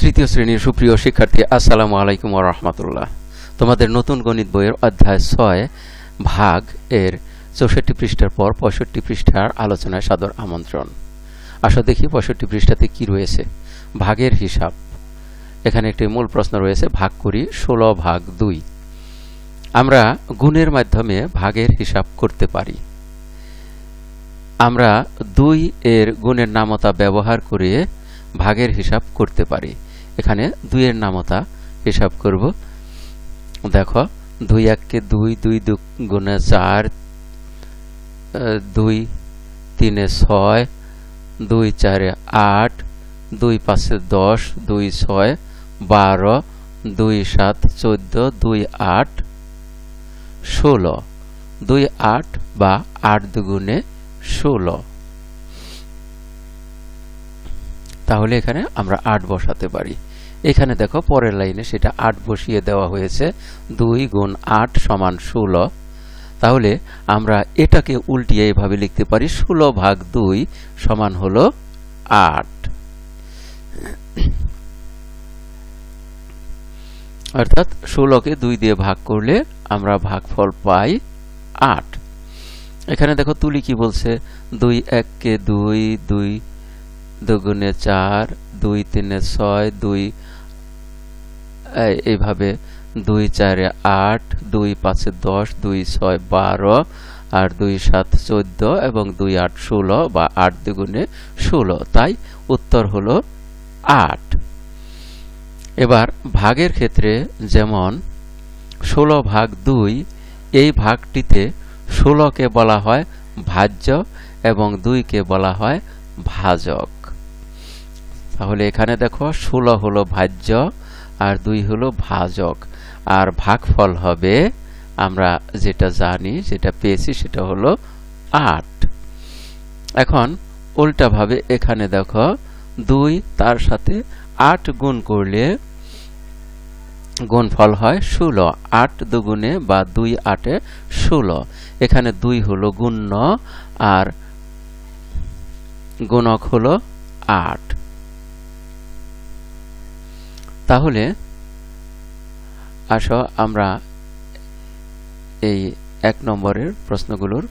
তৃতীয় শ্রেণীর সুপ্রিয় শিক্ষার্থী আসসালামু আলাইকুম রহমতুল্লাহ তোমাদের নতুন গণিত বইয়ের অধ্যায় ছয় ভাগ এর চৌষট্টি পৃষ্ঠার পর পঁয়ষট্টি পৃষ্ঠার আলোচনায় সাদর আমন্ত্রণ আসো দেখি পঁয়ষট্টি পৃষ্ঠাতে কি রয়েছে ভাগের হিসাব এখানে একটি মূল প্রশ্ন রয়েছে ভাগ করি ষোলো ভাগ দুই আমরা গুণের মাধ্যমে ভাগের হিসাব করতে পারি আমরা দুই এর গুণের নামতা ব্যবহার করে ভাগের হিসাব করতে পারি এখানে দুইয়ের নামতা হিসাব করব দেখো দুই এককে দুই দুই দু গুণে চার দুই তিনে ছয় দুই চারে আট দুই পাঁচে দশ দুই ছয় বারো দুই সাত চোদ্দ দুই আট ষোলো দুই আট বা আট দুগুণে ষোলো তাহলে এখানে আমরা আট বসাতে পারি এখানে দেখো পরের লাইনে সেটা আট বসিয়ে দেওয়া হয়েছে দুই গুণ আট সমান ষোলো তাহলে আমরা এটাকে উল্টিয়ে এভাবে লিখতে পারি ষোলো ভাগ দুই সমান হলো আট অর্থাৎ ষোলোকে দুই দিয়ে ভাগ করলে আমরা ভাগফল পাই আট এখানে দেখো তুলি কি বলছে দুই এককে দুই দুই দুগুণে চার দুই তিনে ছয় দুই এইভাবে দুই চারে আট দুই পাঁচে দশ দুই ছয় বারো আর দুই সাত চোদ্দ এবং দুই আট ষোলো বা আট দুগুণে ষোলো তাই উত্তর হলো আট এবার ভাগের ক্ষেত্রে যেমন ষোলো ভাগ দুই এই ভাগটিতে ষোলোকে বলা হয় ভাজ্য এবং দুইকে বলা হয় ভাজক তাহলে এখানে দেখো ষোলো হলো ভাজ্য আর দুই হলো ভাজক আর ভাগফল হবে আমরা যেটা জানি যেটা পেয়েছি সেটা হলো আট এখন উল্টাভাবে এখানে দেখো দুই তার সাথে আট গুণ করলে গুণফল হয় ষোলো আট দুগুণে বা দুই আটে ষোলো এখানে দুই হলো গুণ্য আর গুণক হলো আট তাহলে আসো আমরা এই এক নম্বরের প্রশ্নগুলোর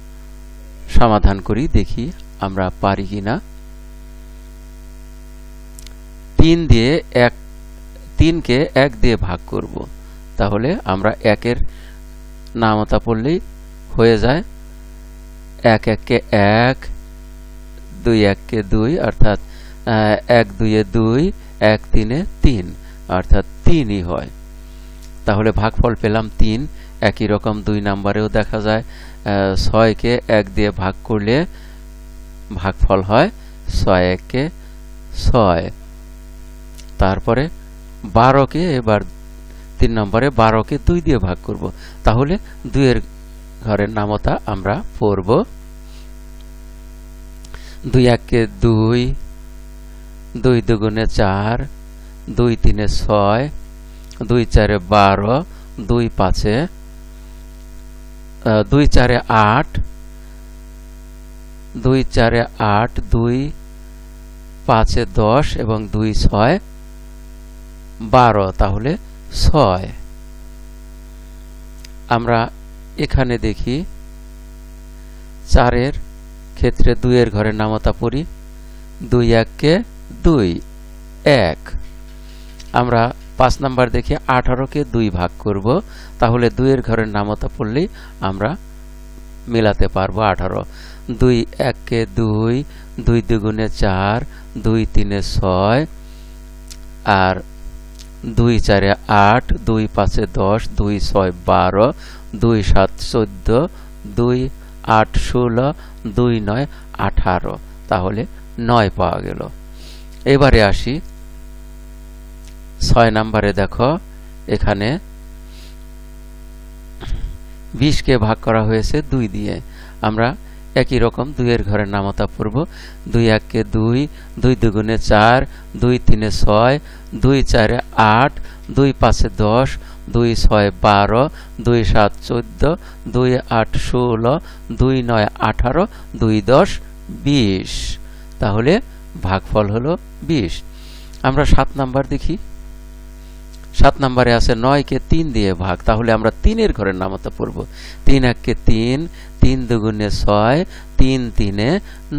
সমাধান করি দেখি আমরা পারি কি না তিন দিয়ে এক তিনকে এক দিয়ে ভাগ করব তাহলে আমরা একের নামতা পড়লেই হয়ে যায় এক এককে এক দুই এককে দুই অর্থাৎ এক দুইয়ে দুই এক তিনে তিন অর্থাৎ তিনই হয় তাহলে ভাগফল পেলাম তিন একই রকম দুই নাম্বারেও দেখা যায় ছয়কে এক দিয়ে ভাগ করলে ভাগফল হয় ছয় এককে ছয় তারপরে বারোকে এবার তিন নম্বরে বারোকে দুই দিয়ে ভাগ করব তাহলে দুইয়ের ঘরের নামতা আমরা পড়ব দুই এককে দুই দুই দুগুণে চার দুই তিনে ছয় দুই চারে বারো দুই পাঁচে দুই চারে আট দুই চারে আট দুই পাঁচে দশ এবং দুই ছয় বারো তাহলে ছয় আমরা এখানে দেখি চারের ক্ষেত্রে দুইয়ের ঘরে নামতা পড়ি দুই এককে দুই এক আমরা পাঁচ নাম্বার দেখি আঠারোকে দুই ভাগ করব তাহলে দুইয়ের ঘরের নামতা পড়লেই আমরা মেলাতে পারবো আঠারো দুই এককে দুই দুই দুগুণে চার দুই তিনে ছয় আর দুই চারে আট দুই পাঁচে দশ দুই ছয় বারো দুই সাত চোদ্দ দুই আট ষোলো দুই নয় আঠারো তাহলে নয় পাওয়া গেল এবারে আসি ছয় নাম্বারে দেখো এখানে বিশকে ভাগ করা হয়েছে দুই দিয়ে আমরা একই রকম দুইয়ের ঘরের নামতা পড়ব দুই এককে দুই দুই দুগুণে চার দুই তিনে ছয় দুই চারে আট দুই পাঁচে দশ দুই ছয় বারো দুই সাত চোদ্দ দুই আট ষোলো দুই নয় আঠারো দুই দশ বিশ তাহলে ভাগফল হলো বিশ আমরা সাত নাম্বার দেখি সাত নম্বরে আছে নয়কে তিন দিয়ে ভাগ তাহলে আমরা তিনের ঘরের নামতা পড়ব তিন এককে তিন তিন দুগুণে ছয় তিন তিনে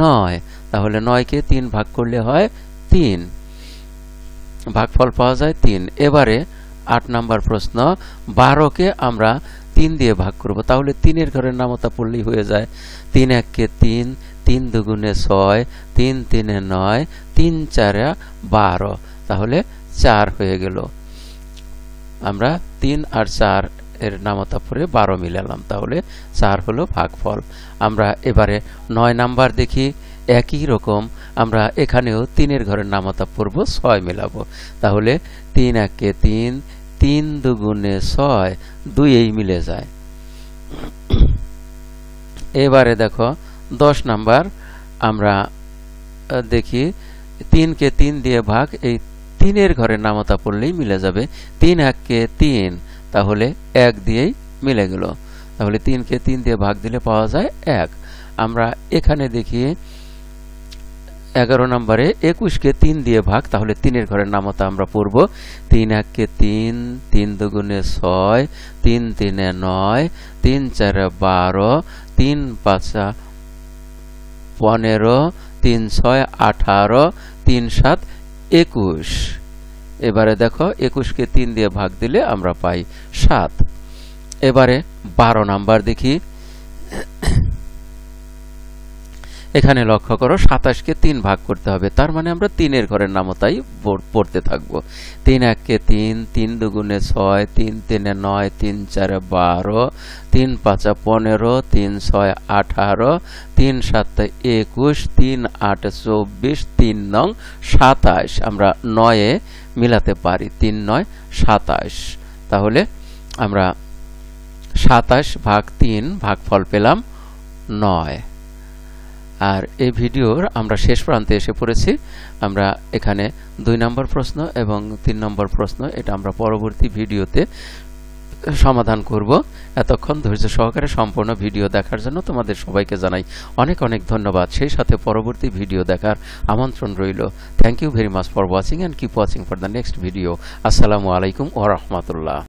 নয় তাহলে নয়কে তিন ভাগ করলে হয় তিন ভাগফল পাওয়া যায় তিন এবারে আট নম্বর প্রশ্ন বারোকে আমরা তিন দিয়ে ভাগ করব তাহলে তিনের ঘরের নামতা পড়লেই হয়ে যায় তিন এককে তিন তিন দুগুণে ছয় তিন তিনে নয় তিন চারে বারো তাহলে চার হয়ে গেল আমরা তিন আর চার এর নামতা পরে বারো মিলালাম তাহলে চার হলো ভাগফল আমরা এবারে নয় নাম্বার দেখি একই রকম আমরা এখানেও তিনের ঘরের নামতা পড়ব ছয় মেলাব তাহলে তিন একে তিন তিন দুগুণে ছয় দুইয়েই মিলে যায় এবারে দেখো দশ নাম্বার আমরা দেখি তিনকে তিন দিয়ে ভাগ এই তিনের ঘরে নামতা পড়লেই মিলে যাবে তিন এককে তিন তাহলে এক দিয়েই মিলে গেল তাহলে তিনকে তিন দিয়ে ভাগ দিলে পাওয়া যায় এক আমরা এখানে দেখিয়ে এগারো নম্বরে একুশকে তিন দিয়ে ভাগ তাহলে তিনের ঘরের নামতা আমরা পড়ব তিন এককে তিন তিন দুগুণে ছয় তিন তিনে নয় তিন চারে বারো তিন পাঁচা পনেরো তিন ছয় আঠারো তিন সাত একুশ এবারে দেখো একুশকে তিন দিয়ে ভাগ দিলে আমরা পাই সাত এবারে বারো নাম্বার দেখি এখানে লক্ষ্য করো সাতাশকে তিন ভাগ করতে হবে তার মানে আমরা তিনের ঘরের নামতাই পড়তে থাকব তিন এককে তিন তিন দুগুণে ছয় তিন তিনে নয় তিন চারে বারো তিন পাঁচে পনেরো তিন ছয় আঠারো তিন সাতে একুশ তিন আটে চব্বিশ তিন নং সাতাশ আমরা নয়ে মিলাতে পারি তিন নয় সাতাশ তাহলে আমরা সাতাশ ভাগ তিন ভাগ ফল পেলাম নয় আর এই ভিডিওর আমরা শেষ প্রান্তে এসে পড়েছি আমরা এখানে দুই নম্বর প্রশ্ন এবং তিন নম্বর প্রশ্ন এটা আমরা পরবর্তী ভিডিওতে সমাধান করব এতক্ষণ ধৈর্য সহকারে সম্পূর্ণ ভিডিও দেখার জন্য তোমাদের সবাইকে জানাই অনেক অনেক ধন্যবাদ সেই সাথে পরবর্তী ভিডিও দেখার আমন্ত্রণ রইল thank you very much for watching and keep watching for the next video আসসালামু আলাইকুম ওরহমতুল্লাহ